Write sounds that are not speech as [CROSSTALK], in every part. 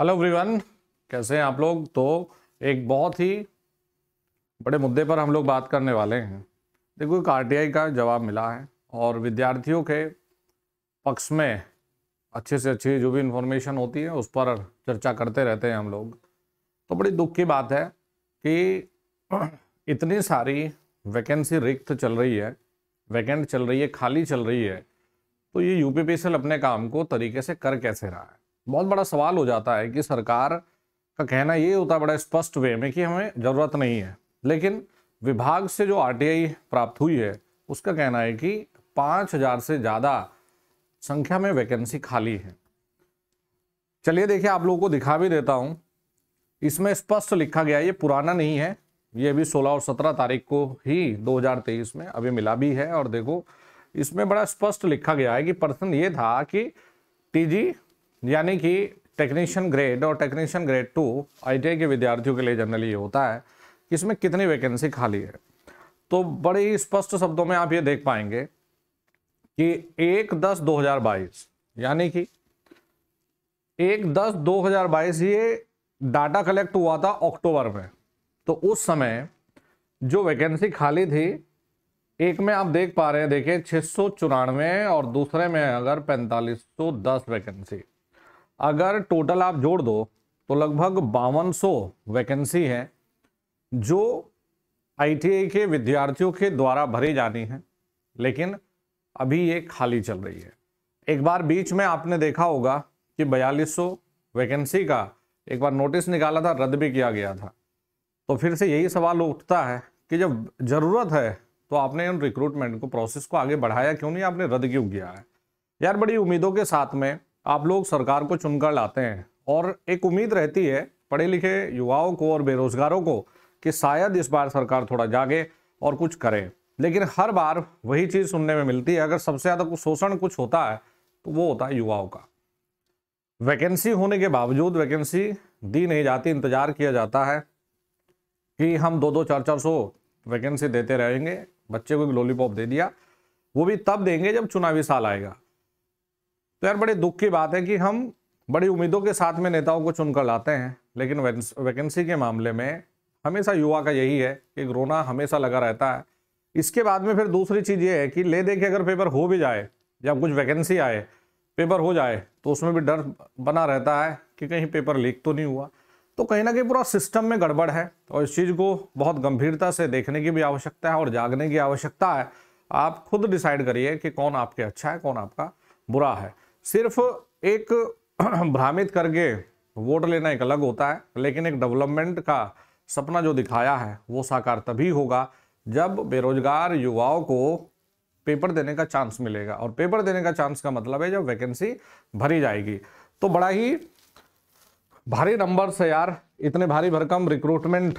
hello everyone कैसे हैं आप लोग तो एक बहुत ही बड़े मुद्दे पर हम लोग बात करने वाले हैं देखो एक आर का जवाब मिला है और विद्यार्थियों के पक्ष में अच्छे से अच्छी जो भी इन्फॉर्मेशन होती है उस पर चर्चा करते रहते हैं हम लोग तो बड़ी दुख की बात है कि [CLEARS THROAT] इतनी सारी वैकेंसी रिक्त चल रही है वैकेंट चल रही है खाली चल रही है तो ये यू पी अपने काम को तरीके से कर कैसे रहा है बहुत बड़ा सवाल हो जाता है कि सरकार का कहना ये होता है बड़ा स्पष्ट वे में कि हमें ज़रूरत नहीं है लेकिन विभाग से जो आरटीआई प्राप्त हुई है उसका कहना है कि पाँच हज़ार से ज़्यादा संख्या में वैकेंसी खाली है चलिए देखिए आप लोगों को दिखा भी देता हूँ इसमें स्पष्ट लिखा गया ये पुराना नहीं है ये अभी 16 और 17 तारीख को ही 2023 में अभी मिला भी है और देखो इसमें बड़ा स्पष्ट लिखा गया है कि पर्सन ये था कि टीजी यानी कि टेक्नीशियन ग्रेड और टेक्नीशियन ग्रेड टू आई के विद्यार्थियों के लिए जनरली ये होता है कि इसमें कितनी वैकेंसी खाली है तो बड़े स्पष्ट शब्दों में आप ये देख पाएंगे कि एक दस दो हजार बाईस यानी कि एक दस दो हजार बाईस ये डाटा कलेक्ट हुआ था अक्टूबर में तो उस समय जो वैकेंसी खाली थी एक में आप देख पा रहे हैं देखिए छः सौ चौरानवे और दूसरे में अगर पैंतालीस सौ दस वैकेंसी अगर टोटल आप जोड़ दो तो लगभग बावन वैकेंसी है जो आई के विद्यार्थियों के द्वारा भरी जानी है लेकिन अभी ये खाली चल रही है एक बार बीच में आपने देखा होगा कि बयालीस वैकेंसी का एक बार नोटिस निकाला था रद्द भी किया गया था तो फिर से यही सवाल उठता है कि जब ज़रूरत है तो आपने उन रिक्रूटमेंट को प्रोसेस को आगे बढ़ाया क्यों नहीं आपने रद्द क्यों किया है यार बड़ी उम्मीदों के साथ में आप लोग सरकार को चुनकर लाते हैं और एक उम्मीद रहती है पढ़े लिखे युवाओं को और बेरोजगारों को कि शायद इस बार सरकार थोड़ा जागे और कुछ करे लेकिन हर बार वही चीज़ सुनने में मिलती है अगर सबसे ज़्यादा कुछ शोषण कुछ होता है तो वो होता है युवाओं का वैकेंसी होने के बावजूद वैकेंसी दी नहीं जाती इंतज़ार किया जाता है कि हम दो दो चार चार सौ वैकेंसी देते रहेंगे बच्चे को एक लॉलीपॉप दे दिया वो भी तब देंगे जब चुनावी साल आएगा तो यार बड़े दुख की बात है कि हम बड़ी उम्मीदों के साथ में नेताओं को चुनकर लाते हैं लेकिन वैकेंसी के मामले में हमेशा युवा का यही है कि रोना हमेशा लगा रहता है इसके बाद में फिर दूसरी चीज़ ये है कि ले दे के अगर पेपर हो भी जाए या कुछ वैकेंसी आए पेपर हो जाए तो उसमें भी डर बना रहता है कि कहीं पेपर लीक तो नहीं हुआ तो कहीं ना कहीं पूरा सिस्टम में गड़बड़ है और इस चीज़ को बहुत गंभीरता से देखने की भी आवश्यकता है और जागने की आवश्यकता है आप खुद डिसाइड करिए कि कौन आपके अच्छा है कौन आपका बुरा है सिर्फ एक [CLEARS THROAT] भ्रामित करके वोट लेना एक अलग होता है लेकिन एक डेवलपमेंट का सपना जो दिखाया है वो साकार तभी होगा जब बेरोजगार युवाओं को पेपर देने का चांस मिलेगा और पेपर देने का चांस का मतलब है जब वैकेंसी भरी जाएगी तो बड़ा ही भारी नंबर से यार इतने भारी भरकम रिक्रूटमेंट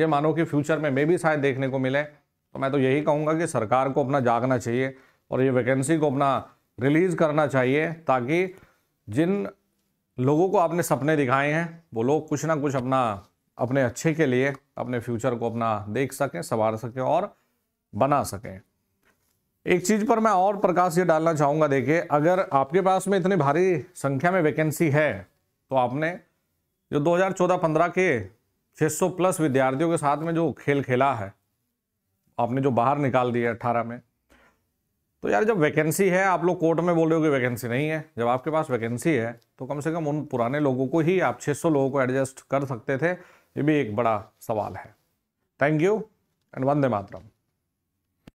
ये मानो कि फ्यूचर में मे भी शायद देखने को मिले तो मैं तो यही कहूँगा कि सरकार को अपना जागना चाहिए और ये वैकेंसी को अपना रिलीज़ करना चाहिए ताकि जिन लोगों को आपने सपने दिखाए हैं वो लोग कुछ ना कुछ अपना अपने अच्छे के लिए अपने फ्यूचर को अपना देख सकें संवार सकें और बना सकें एक चीज़ पर मैं और प्रकाश ये डालना चाहूँगा देखिए अगर आपके पास में इतनी भारी संख्या में वैकेंसी है तो आपने जो 2014-15 के 600 प्लस विद्यार्थियों के साथ में जो खेल खेला है आपने जो बाहर निकाल दिया अट्ठारह में तो यार जब वैकेंसी है आप लोग कोर्ट में बोल रहे हो कि वैकेंसी नहीं है जब आपके पास वैकेंसी है तो कम से कम उन पुराने लोगों को ही आप 600 लोगों को एडजस्ट कर सकते थे ये भी एक बड़ा सवाल है thank you and Vande Mataram